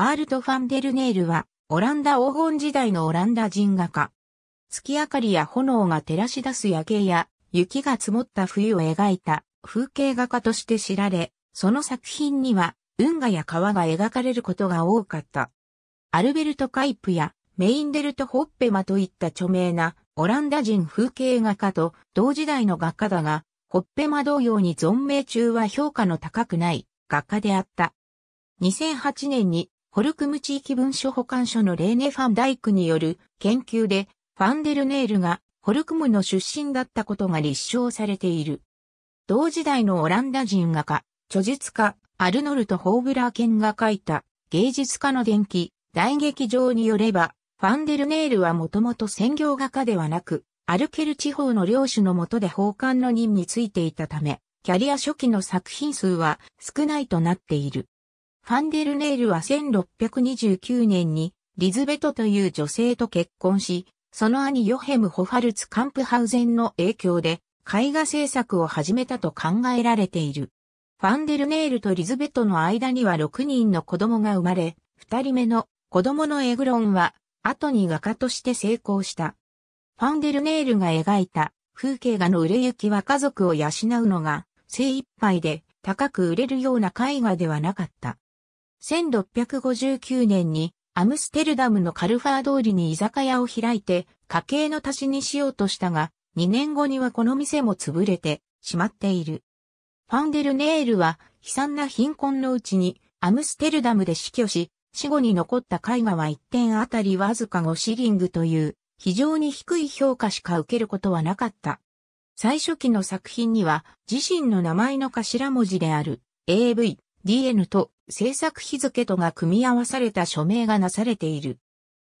アールト・ファンデルネールは、オランダ黄金時代のオランダ人画家。月明かりや炎が照らし出す夜景や、雪が積もった冬を描いた風景画家として知られ、その作品には、運河や川が描かれることが多かった。アルベルト・カイプやメインデルト・ホッペマといった著名なオランダ人風景画家と同時代の画家だが、ホッペマ同様に存命中は評価の高くない画家であった。2008年にホルクム地域文書保管所のレーネ・ファンダイクによる研究で、ファンデルネールがホルクムの出身だったことが立証されている。同時代のオランダ人画家、著述家、アルノルト・ホーブラー犬が書いた芸術家の伝記、大劇場によれば、ファンデルネールはもともと専業画家ではなく、アルケル地方の領主のもとで奉還の任についていたため、キャリア初期の作品数は少ないとなっている。ファンデルネールは1629年にリズベトという女性と結婚し、その兄ヨヘム・ホファルツ・カンプハウゼンの影響で絵画制作を始めたと考えられている。ファンデルネールとリズベトの間には6人の子供が生まれ、2人目の子供のエグロンは後に画家として成功した。ファンデルネールが描いた風景画の売れ行きは家族を養うのが精一杯で高く売れるような絵画ではなかった。1659年にアムステルダムのカルファー通りに居酒屋を開いて家計の足しにしようとしたが、2年後にはこの店も潰れてしまっている。ファンデルネールは悲惨な貧困のうちにアムステルダムで死去し、死後に残った絵画は1点あたりわずか5シリングという非常に低い評価しか受けることはなかった。最初期の作品には自身の名前の頭文字である AV、DN と制作日付とが組み合わされた署名がなされている。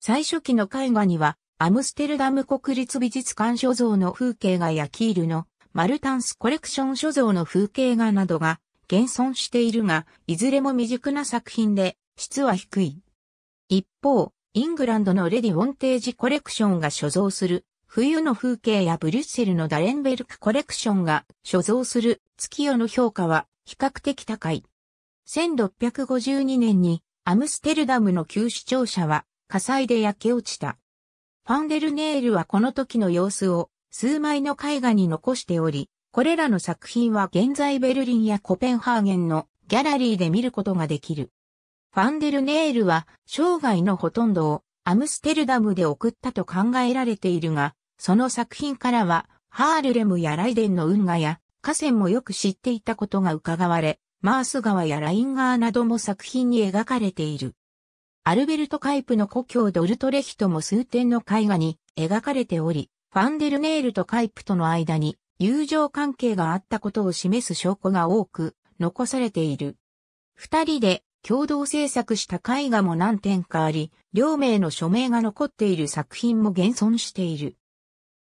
最初期の絵画には、アムステルダム国立美術館所蔵の風景画やキールのマルタンスコレクション所蔵の風景画などが現存しているが、いずれも未熟な作品で質は低い。一方、イングランドのレディ・ウォンテージコレクションが所蔵する冬の風景やブリュッセルのダレンベルクコレクションが所蔵する月夜の評価は比較的高い。1652年にアムステルダムの旧市庁舎は火災で焼け落ちた。ファンデルネールはこの時の様子を数枚の絵画に残しており、これらの作品は現在ベルリンやコペンハーゲンのギャラリーで見ることができる。ファンデルネールは生涯のほとんどをアムステルダムで送ったと考えられているが、その作品からはハールレムやライデンの運河や河川もよく知っていたことが伺われ、マース川やライン川なども作品に描かれている。アルベルト・カイプの故郷ドルトレヒトも数点の絵画に描かれており、ファンデルネールとカイプとの間に友情関係があったことを示す証拠が多く残されている。二人で共同制作した絵画も何点かあり、両名の署名が残っている作品も現存している。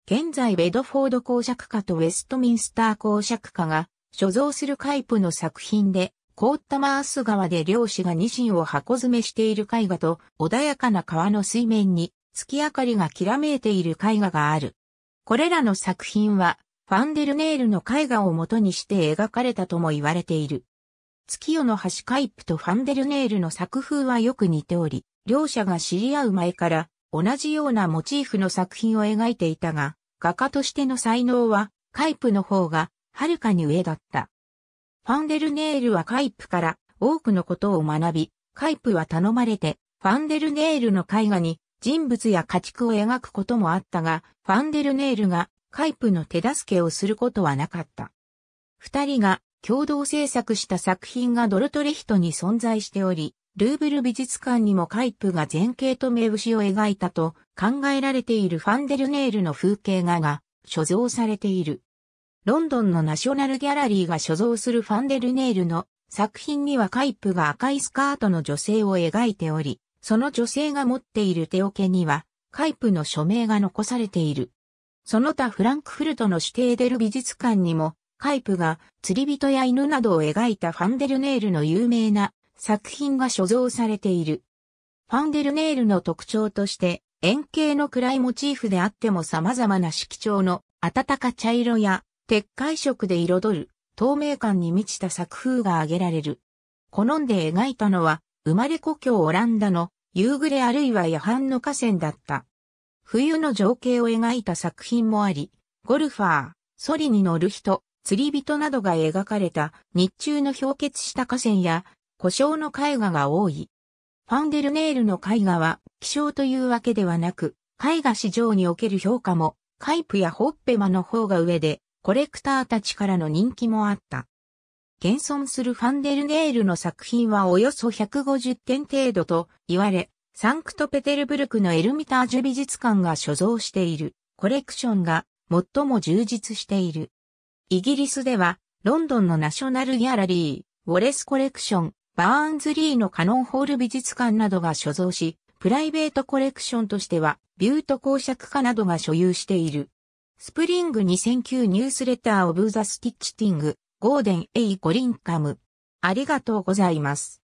現在ベドフォード公爵家とウェストミンスター公爵家が所蔵するカイプの作品で、凍ったマース川で漁師がニシンを箱詰めしている絵画と、穏やかな川の水面に月明かりがきらめいている絵画がある。これらの作品は、ファンデルネールの絵画を元にして描かれたとも言われている。月夜の橋カイプとファンデルネールの作風はよく似ており、両者が知り合う前から同じようなモチーフの作品を描いていたが、画家としての才能はカイプの方がはるかに上だった。ファンデルネールはカイプから多くのことを学び、カイプは頼まれて、ファンデルネールの絵画に人物や家畜を描くこともあったが、ファンデルネールがカイプの手助けをすることはなかった。二人が共同制作した作品がドルトレヒトに存在しており、ルーブル美術館にもカイプが前景と目節を描いたと考えられているファンデルネールの風景画が所蔵されている。ロンドンのナショナルギャラリーが所蔵するファンデルネールの作品にはカイプが赤いスカートの女性を描いており、その女性が持っている手桶にはカイプの署名が残されている。その他フランクフルトのシュテーデル美術館にもカイプが釣り人や犬などを描いたファンデルネールの有名な作品が所蔵されている。ファンデルネールの特徴として円形の暗いモチーフであっても様々な色調の暖か茶色や鉄灰色で彩る透明感に満ちた作風が挙げられる。好んで描いたのは、生まれ故郷オランダの夕暮れあるいは夜半の河川だった。冬の情景を描いた作品もあり、ゴルファー、ソリに乗る人、釣り人などが描かれた日中の氷結した河川や故障の絵画が多い。ファンデルネールの絵画は希少というわけではなく、絵画市場における評価も、カイプやホッペマの方が上で、コレクターたちからの人気もあった。現存するファンデルネールの作品はおよそ150点程度と言われ、サンクトペテルブルクのエルミタージュ美術館が所蔵しているコレクションが最も充実している。イギリスではロンドンのナショナルギャラリー、ウォレスコレクション、バーンズリーのカノンホール美術館などが所蔵し、プライベートコレクションとしてはビュート公爵家などが所有している。スプリング2009ニュースレターオブザスティッチティング、ゴーデンエイゴリンカム。ありがとうございます。